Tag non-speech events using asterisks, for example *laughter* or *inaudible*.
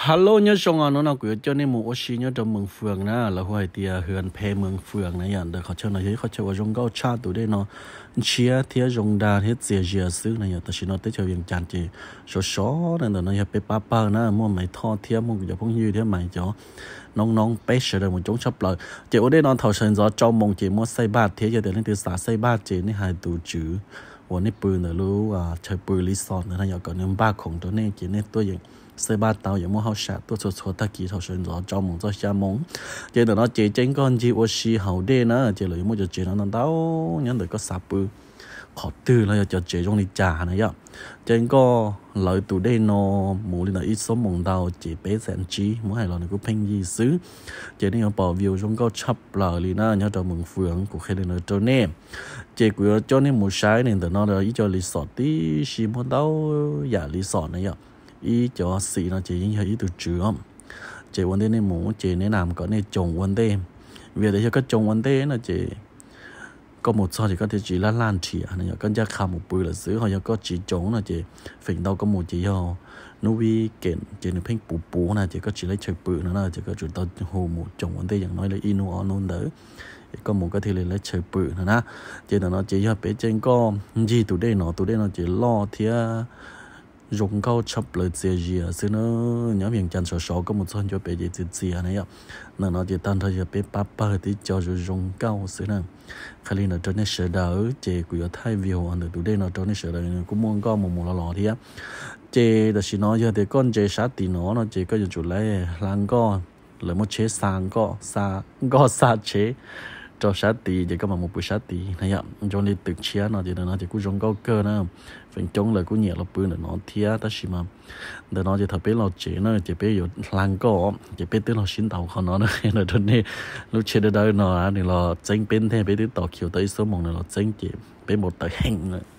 hello nhớ xong à nó nào quý cho nên một xí nhớ trong mường phường na là hoài thì à, huyền phê mường phường này nhận được họ cho nó thấy họ cho vào trong cao cha tụi đây nó chia thía rong đa thế dìa dìa xứ này nhận ta chỉ nó tới cho viên chăn chỉ số số nên là nó nhập ba ba na mua máy thọ thía mua giờ phong như thế mày cho nong nong bê sợ được một chống chấp lời chỉ ở đây nó thầu sơn gió trong mông chỉ mua xây ba thía giờ để lên từ xã xây ba chỉ nên hai tuổi chữ 我那不呢路啊，才不里上呢，他要搞那把空着呢，给那多人。sẽ ba tàu yếm hao sạc tôi cho cho ta kỳ thầu sơn cho mong cho xa mong chế đó nó chế chén con chi ô xì hậu đê nó chế lời mua cho nó nó tao nhắn được có sạp bư khó tư là cho chế trong đi trà này ạ chén có lời tụ đê nó mù lên ít số mong đào chế bé sản chi mỗi hai lần này cũng phanh gì xứ chế nên bảo view trong có chập lời đi nó cho mừng phượng của khi đến ở chỗ chế quý cho nên một sai nên từ nó là ý cho lý sọ tí xì món đau giả lý sọ này ạ ý cho xì nó chỉ những ý từ chữ không chế vấn đề này muốn chế nên làm có nên trồng vấn đề vì để cho các trồng vấn đề là chế có một sau thì có thể chỉ là lan chỉ anh à, nhớ con gia khá một buổi là giữ họ có chỉ trốn là chỉ phình đâu có một chỉ họ nó vi kiện chỉ nó phình bù bù là chỉ có chỉ lấy chơi bự nữa là chỉ có chủ tao hồ một chồng vấn đề chẳng nói là inu on nôn đỡ có một cái thì là lấy chơi bự nữa nè, chỉ là nó chỉ cho bé trên con gì tụi đây nó tụi đây nó chỉ lo thì dùng câu chập lời chia gì à xin nó nhóm miền chân sổ sổ có một số cho bé gì chia chia này ạ nó nó chỉ tan thôi bé ba ba thì cho rồi dùng câu xin nó khi nó trở nên sợ đỡ chị của thay vì hồ anh được đây nó trở nên sợ đỡ cũng muốn có một một lò lọ thì á chị là chỉ nói giờ thì con chị sát thì nó nó chị có dùng chủ lấy làng con lấy một chế sang có sa, có sa chế cho sát tì thì có bạn một buổi sát tì này ạ cho nên từ chia nó thì nó thì cũng giống câu cơ nó phần chống là cũng nhẹ là bự là nó thia ta xí mà để nó thì thập bé lo chế nó chỉ bé rồi lang cổ chỉ bé tới lo xin tàu con nó nó *laughs* là cho nên lúc chế được đâu nó thì lo tranh bên thế bé tới tàu kiểu tới số một là lo tranh chỉ bé một tới hành nữa